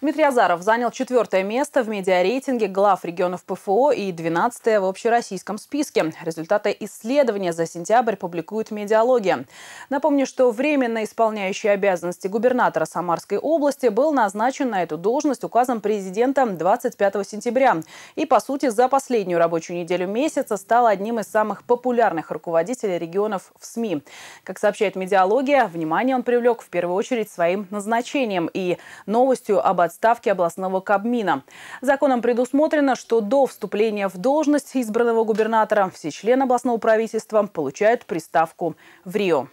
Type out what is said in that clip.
Дмитрий Азаров занял четвертое место в медиарейтинге глав регионов ПФО и 12 в общероссийском списке. Результаты исследования за сентябрь публикуют «Медиалогия». Напомню, что временно исполняющий обязанности губернатора Самарской области был назначен на эту должность указом президента 25 сентября. И, по сути, за последнюю рабочую неделю месяца стал одним из самых популярных руководителей регионов в СМИ. Как сообщает «Медиалогия», внимание он привлек в первую очередь своим назначением и новостью об отставке областного Кабмина. Законом предусмотрено, что до вступления в должность избранного губернатора все члены областного правительства получают приставку в Рио.